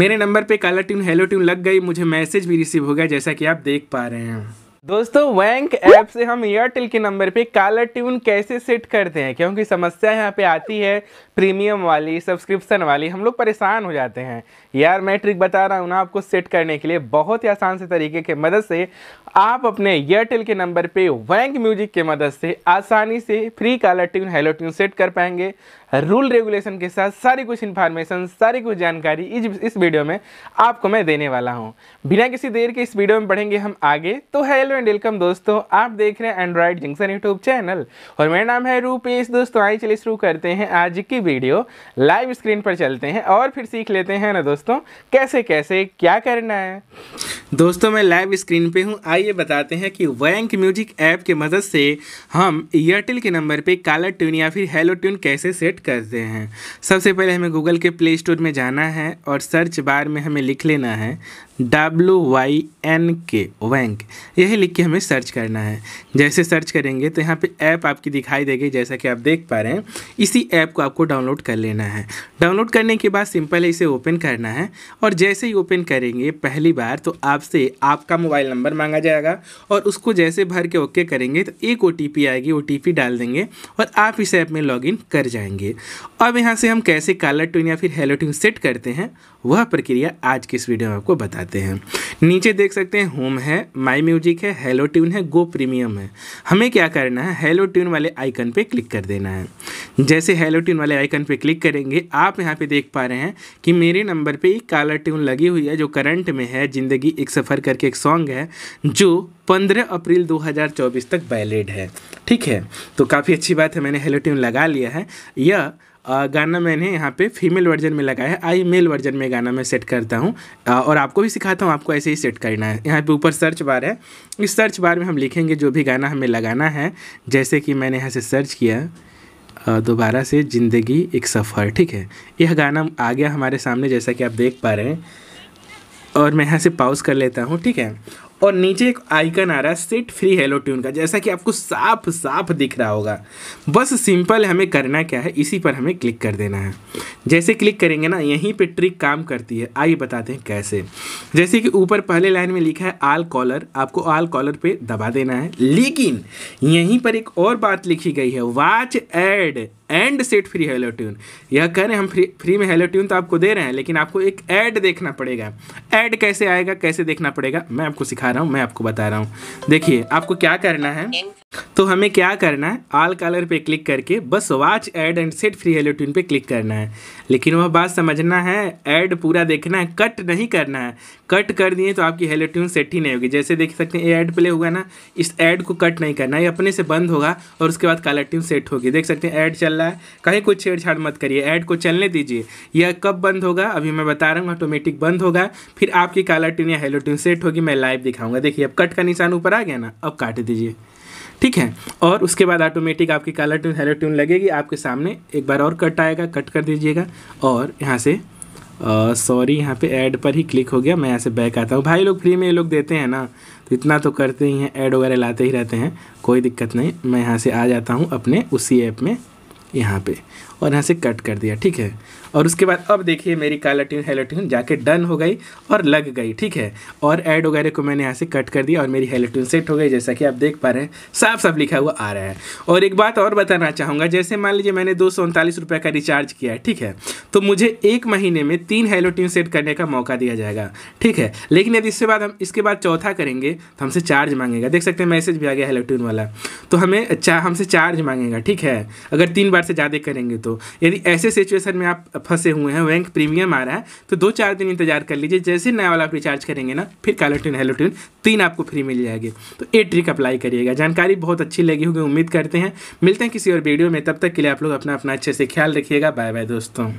मेरे नंबर पे काला ट्यून हेलो ट्यून लग गई मुझे मैसेज भी रिसीव हो गया जैसा कि आप देख पा रहे हैं दोस्तों वैंक ऐप से हम एयरटेल के नंबर पे कालर ट्यून कैसे सेट करते हैं क्योंकि समस्या यहाँ पे आती है प्रीमियम वाली सब्सक्रिप्शन वाली हम लोग परेशान हो जाते हैं यार मैं ट्रिक बता रहा हूँ ना आपको सेट करने के लिए बहुत ही आसान से तरीके के मदद से आप अपने एयरटेल के नंबर पे वैंक म्यूजिक के मदद से आसानी से free caller tune hello tune set कर पाएंगे रूल रेगुलेशन के साथ सारी कुछ इन्फॉर्मेशन सारी कुछ जानकारी इस इस वीडियो में आपको मैं देने वाला हूँ बिना किसी देर के इस वीडियो में बढ़ेंगे हम आगे तो हेलो हेलो एंड वेलकम दोस्तों आप देख रहे हैं एंड्रॉइड जंक्शन यूट्यूब चैनल और मेरा नाम है रूपेश दोस्तों आइए चलिए शुरू करते हैं आज की वीडियो लाइव स्क्रीन पर चलते हैं और फिर सीख लेते हैं ना दोस्तों कैसे कैसे क्या करना है दोस्तों मैं लाइव स्क्रीन पे हूँ आइए बताते हैं कि वैंक म्यूजिक ऐप की मदद से हम एयरटेल के नंबर पर काला ट्यून या फिर हेलो ट्यून कैसे सेट करते हैं सबसे पहले हमें गूगल के प्ले स्टोर में जाना है और सर्च बार में हमें लिख लेना है डब्ल्यू वाई एन के वैंक यही लिख के हमें सर्च करना है जैसे सर्च करेंगे तो यहाँ पे ऐप आपकी दिखाई देगी जैसा कि आप देख पा रहे हैं इसी ऐप को आपको डाउनलोड कर लेना है डाउनलोड करने के बाद सिंपल इसे ओपन करना है और जैसे ही ओपन करेंगे पहली बार तो आपसे आपका मोबाइल नंबर मांगा जाएगा और उसको जैसे भर के ओके करेंगे तो एक ओ आएगी ओ डाल देंगे और आप इस ऐप में लॉग कर जाएंगे अब यहाँ से हम कैसे कालर ट्यून या फिर हेलो ट्यून सेट करते हैं वह प्रक्रिया आज की इस वीडियो में आपको बता चाहते हैं नीचे देख सकते हैं होम है माई म्यूजिक है हेलो ट्यून है गो प्रीमियम है हमें क्या करना है हेलो ट्यून वाले आइकन पे क्लिक कर देना है जैसे हेलो ट्यून वाले आइकन पे क्लिक करेंगे आप यहाँ पे देख पा रहे हैं कि मेरे नंबर पे एक काला ट्यून लगी हुई है जो करंट में है ज़िंदगी एक सफ़र करके एक सॉन्ग है जो पंद्रह अप्रैल दो तक वैलिड है ठीक है तो काफ़ी अच्छी बात है मैंने हेलो ट्यून लगा लिया है यह गाना मैंने यहाँ पे फीमेल वर्जन में लगाया है आई मेल वर्जन में गाना मैं सेट करता हूँ और आपको भी सिखाता हूँ आपको ऐसे ही सेट करना है यहाँ पे ऊपर सर्च बार है इस सर्च बार में हम लिखेंगे जो भी गाना हमें लगाना है जैसे कि मैंने यहाँ से सर्च किया दोबारा से ज़िंदगी एक सफ़र ठीक है यह गाना आ गया हमारे सामने जैसा कि आप देख पा रहे हैं और मैं यहाँ से पाउज कर लेता हूँ ठीक है और नीचे एक आइकन आ रहा है सेट फ्री हेलो ट्यून का जैसा कि आपको साफ साफ दिख रहा होगा बस सिंपल हमें करना क्या है इसी पर हमें क्लिक कर देना है जैसे क्लिक करेंगे ना यहीं पे ट्रिक काम करती है आइए बताते हैं कैसे जैसे कि ऊपर पहले लाइन में लिखा है आल कॉलर आपको आल कॉलर पे दबा देना है लेकिन यहीं पर एक और बात लिखी गई है watch ad and set free hello tune यह कह रहे हैं हम फ्री फ्री में हेलो ट्यून तो आपको दे रहे हैं लेकिन आपको एक ऐड देखना पड़ेगा ऐड कैसे आएगा कैसे देखना पड़ेगा मैं आपको सिखा रहा हूँ मैं आपको बता रहा हूँ देखिए आपको क्या करना है तो हमें क्या करना है आल कलर पे क्लिक करके बस watch ad and set free hello tune पे क्लिक करना है लेकिन वह बात समझना है ऐड पूरा देखना है कट नहीं करना है कट कर दिए तो आपकी हेलो ट्यून सेट ही नहीं होगी जैसे देख सकते हैं ये ऐड प्ले हुआ ना इस ऐड को कट नहीं करना है अपने से बंद होगा और उसके बाद कलर ट्यून सेट होगी देख सकते हैं ऐड चल रहा है कहीं कुछ छेड़छाड़ मत करिए ऐड को चलने दीजिए यह कब बंद होगा अभी मैं बता रहा हूँ ऑटोमेटिक बंद होगा फिर आपकी कलर ट्यून या हेलो ट्यून सेट होगी मैं लाइव दिखाऊंगा देखिए अब कट का निशान ऊपर आ गया ना अब काट दीजिए ठीक है और उसके बाद ऑटोमेटिक आपकी कलर ट्यून हेलो ट्यून लगेगी आपके सामने एक बार और कट आएगा कट कर दीजिएगा और यहाँ से सॉरी यहाँ पे ऐड पर ही क्लिक हो गया मैं यहाँ से बैक आता हूँ भाई लोग फ्री में ये लोग देते हैं ना तो इतना तो करते ही हैं ऐड वगैरह लाते ही रहते हैं कोई दिक्कत नहीं मैं यहाँ से आ जाता हूँ अपने उसी ऐप में यहाँ पे और यहाँ से कट कर दिया ठीक है और उसके बाद अब देखिए मेरी कालाटीन हेलोटीन जाके डन हो गई और लग गई ठीक है और ऐड वगैरह को मैंने यहाँ से कट कर दिया और मेरी हेलोटीन सेट हो गई जैसा कि आप देख पा रहे हैं साफ साफ लिखा हुआ आ रहा है और एक बात और बताना चाहूँगा जैसे मान लीजिए मैंने दो का रिचार्ज किया है ठीक है तो मुझे एक महीने में तीन हेलोटीन सेट करने का मौका दिया जाएगा ठीक है लेकिन यदि इसके बाद हम इसके बाद चौथा करेंगे तो हमसे चार्ज मांगेगा देख सकते हैं मैसेज भी आ गया हेलोटीन वाला तो हमें चा, हमसे चार्ज मांगेगा ठीक है अगर तीन बार से ज़्यादा करेंगे तो यदि ऐसे सिचुएशन में आप फंसे हुए हैं वैंक प्रीमियम आ रहा है तो दो चार दिन इंतजार कर लीजिए जैसे नया वाला आप रिचार्ज करेंगे ना फिर कालोटिन हेलोटिन तीन आपको फ्री मिल जाएगी तो ये ट्रिक अप्लाई करिएगा जानकारी बहुत अच्छी लगी होगी उम्मीद करते हैं मिलते हैं किसी और वीडियो में तब तक के लिए आप लोग अपना अपना अच्छे से ख्याल रखिएगा बाय बाय दोस्तों